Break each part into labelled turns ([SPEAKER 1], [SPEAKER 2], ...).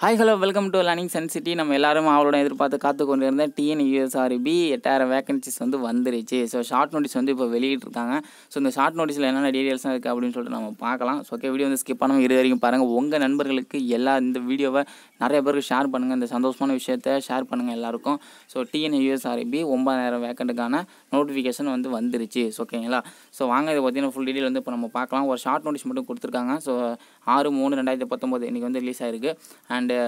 [SPEAKER 1] hi hello welcome to learning sun city நம்ம எல்லாரும் அவளோட எதிர்பார்த்து காத்து கொண்டு இருந்தேன் டிஎன்யூ பி e எட்டாயிரம் வேகன்சிஸ் வந்து வந்துருச்சு ஸோ ஷார்ட் நோட்டீஸ் வந்து இப்போ வெளியிட்டிருக்காங்க ஸோ இந்த ஷார்ட் நோட்டீஸில் என்னென்ன டீட்டெயில்ஸ்லாம் இருக்குது அப்படின்னு சொல்லிட்டு நம்ம பார்க்கலாம் ஸோ ஓகே வீடியோ வந்து ஸ்கிப் பண்ணாமல் இரு வரைக்கும் பாருங்கள் உங்கள் நண்பர்களுக்கு எல்லா இந்த வீடியோவை நிறைய பேருக்கு ஷேர் பண்ணுங்கள் இந்த சந்தோஷமான விஷயத்த ஷேர் பண்ணுங்கள் எல்லாருக்கும் ஸோ டிஎன்யூஎஸ்ஆர்இ பி ஒம்பதாயிரம் வேக்கண்ட்டுக்கான நோட்டிஃபிகேஷன் வந்து வந்துருச்சு ஸோ ஓகேங்களா ஸோ வாங்க இதை பற்றின ஃபுல் டீடைல் வந்து இப்போ நம்ம பார்க்கலாம் ஒரு ஷார்ட் நோட்டீஸ் மட்டும் கொடுத்துருக்காங்க ஸோ ஆறு மூணு ரெண்டாயிரத்தி பத்தொம்போது இன்றைக்கி வந்து ரிலீஸ் ஆயிருக்கு அண்ட் அண்டு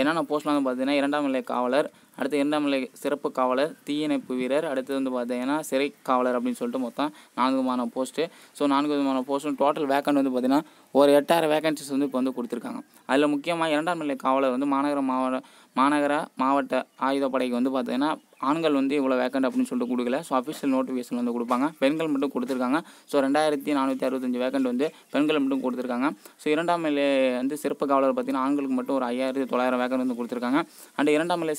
[SPEAKER 1] என்னென்ன போஸ்ட்லாம் வந்து பார்த்தீங்கன்னா இரண்டாம் நிலை காவலர் அடுத்து இரண்டாம் நிலை சிறப்பு காவலர் தீயணைப்பு வீரர் அடுத்தது வந்து பார்த்தீங்கன்னா சிறை காவலர் அப்படின்னு சொல்லிட்டு மொத்தம் நான்கு விதமான போஸ்ட்டு ஸோ நான்கு விதமான போஸ்ட்டும் டோட்டல் வேக்கண்ட் வந்து பார்த்திங்கன்னா ஒரு எட்டாயிரம் வேகன்சிஸ் வந்து இப்போ வந்து கொடுத்துருக்காங்க அதில் முக்கியமாக இரண்டாம் நிலை காவலர் வந்து மாநகர மாவட்ட மாநகர மாவட்ட ஆயுதப்படைக்கு வந்து பார்த்திங்கன்னா ஆண்கள் வந்து இவ்வளோ வேக்கண்ட் அப்படின்னு சொல்லிட்டு கொடுக்கல ஸோ அஃபிஷியல் நோட்டிஃபிகேஷன் வந்து கொடுப்பாங்க பெண்கள் மட்டும் கொடுத்துருக்காங்க ஸோ ரெண்டாயிரத்தி நானூற்றி அறுபத்தஞ்சு வேக்கண்ட் வந்து பெண்கள் மட்டும் கொடுத்துருக்காங்க ஸோ இரண்டாம் நிலை வந்து சிறப்பு காவலர் பார்த்திங்கன்னா ஆண்களுக்கு மட்டும் ஒரு ஐயாயிரத்தி தொள்ளாயிரம் வேக்கண்ட் வந்து கொடுத்துருக்காங்க அண்ட் இரண்டாம் நிலை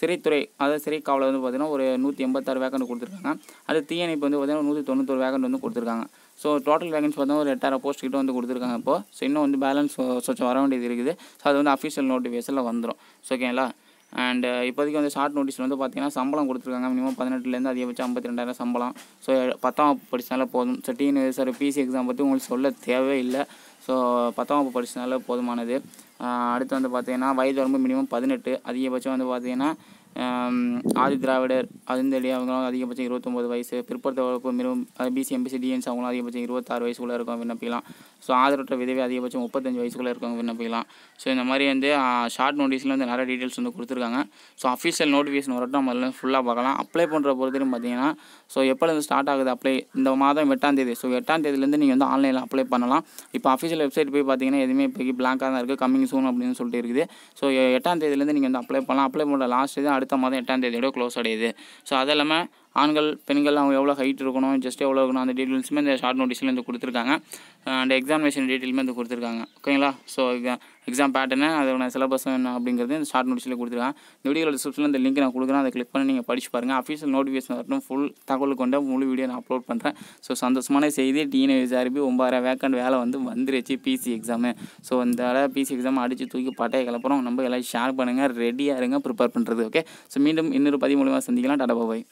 [SPEAKER 1] சிறைத்துறை அதாவது சிறை காவலர் வந்து பார்த்திங்கன்னா ஒரு நூற்றி எண்பத்தாறு வேக்கண்ட் கொடுத்துருக்காங்க அது தீயணைப்பு வந்து பார்த்திங்கன்னா நூற்றி தொண்ணூத்தொரு வேக்கண்ட் வந்து கொடுத்துருக்காங்க ஸோ டோட்டல் வேகன்ஸ் பார்த்தீங்கன்னா ஒரு எட்டாயிரம் போஸ்ட் கிட்ட வந்து கொடுத்துருக்காங்க இப்போ ஸோ இன்னும் வந்து பேலன்ஸ் சொச்சம் வர வேண்டியது இருக்குது ஸோ அது வந்து அஃபிஷியல் நோட்டிஃபிகேஷனில் வந்துடும் ஸோ ஓகேங்களா அண்ட் இப்போதைக்கு வந்து ஷார்ட் நோட்டீஸ் வந்து பார்த்தீங்கன்னா சம்பளம் கொடுத்துருக்காங்க மினிமம் பதினெட்டுலேருந்து அதிகபட்சம் ஐம்பத்தி ரெண்டாயிரம் சம்பளம் ஸோ பத்தாம் படித்தாலே போதும் ஸோ டீன் சார் பிசி எக்ஸாம் பற்றி உங்களுக்கு சொல்ல தேவையே இல்லை ஸோ பத்தாம் வகுப்பு படிச்சதுனால போதுமானது அடுத்து வந்து பார்த்திங்கன்னா வயது வரம்பு மினிமம் பதினெட்டு அதிகபட்சம் வந்து பார்த்திங்கன்னா ஆதி திராவிடர் அதிர்ந்தளி அவங்களும் அதிகபட்சம் இருபத்தொம்போது வயசு பிற்படுத்த வகுப்பு மிகவும் பிசி எம்பிசி டிஎன்ஸ் அவங்களும் அதிகபட்சம் இருபத்தாறு வயசுக்குள்ளே இருக்கும் விண்ணப்பிக்கலாம் ஸோ ஆதரவற்ற விதவை அதிகபட்சம் முப்பத்தஞ்சு வயசுக்குள்ளே இருக்கவங்க விண்ணப்பிக்கலாம் ஸோ இந்த மாதிரி வந்து ஷார்ட் நோட்டீஸில் வந்து நிறைய டீட்டெயில்ஸ் வந்து கொடுத்துருக்காங்க ஸோ அஃபிஷியல் நோட்டிஃபிகேஷன் வரட்டும் நம்ம அதில் ஃபுல்லாக பார்க்கலாம் அப்ளை பண்ணுற பொறுத்தையும் பார்த்தீங்கன்னா ஸோ எப்போலேருந்து ஸ்டார்ட் ஆகுது அப்ளை இந்த மாதம் எட்டாம் தேதி ஸோ எட்டாம் தேதியிலேருந்து நீங்கள் வந்து ஆன்லைனில் அப்ளை பண்ணலாம் இப்போ அஃபிஷியல் வெப்சைட் போய் பார்த்தீங்கன்னா எதுவுமே இப்போ பிளாங்காக தான் இருக்குது கம்மிங் சூன் அப்படின்னு சொல்லிட்டு இருக்குது ஸோ எட்டாம் தேதியிலேருந்து நீங்கள் வந்து அப்ளை பண்ணலாம் அப்ளை பண்ணுற லாஸ்ட் இது அடுத்த அடுத்த மாதம் எட்டாம் தேதியோட க்ளோஸ் அடையுது ஸோ அது இல்லாமல் ஆண்கள் பெண்கள் அவங்க எவ்வளோ ஹைட் இருக்கணும் ஜஸ்ட் எவ்வளோ இருக்கணும் அந்த டீட்டெயில்ஸுமே இந்த ஷார்ட் நோட்டீஸில் இந்த கொடுத்துருக்காங்க அண்ட் எக்ஸாமினேஷன் டீட்டெயிலுமே வந்து கொடுத்துருக்காங்க ஓகேங்களா ஸோ எக்ஸாம் பேட்டர்னு அதோட சிலபஸ் என்ன அப்படிங்கிறது இந்த ஷார்ட் நோட்டீஸில் கொடுத்துருக்காங்க இந்த வீடியோ டிஸ்கிரிப்ஷனில் இந்த லிங்க் நான் கொடுக்குறேன் அதை கிளிக் பண்ணி நீங்கள் படிச்சு பாருங்கள் அஃபீஷியல் நோட்டிஃபிகேஷன் வரட்டும் ஃபுல் தகவல் கொண்ட முழு வீடியோ நான் அப்லோட் பண்ணுறேன் ஸோ சந்தோஷமான செய்தி டிஎன்ஏ ஆர்பி ஒம்பதாயிரம் வேக்கண்ட் வேலை வந்து வந்துருச்சு பிசி எக்ஸாமு ஸோ இந்த பிசி எக்ஸாம் அடித்து தூக்கி பட்டையை கிளப்புறோம் நம்ம எல்லாம் ஷேர் பண்ணுங்கள் ரெடியாக இருங்க ப்ரிப்பேர் பண்ணுறது ஓகே ஸோ மீண்டும் இன்னொரு பதிவு மூலிமா சந்திக்கலாம் டாடா பாபாய்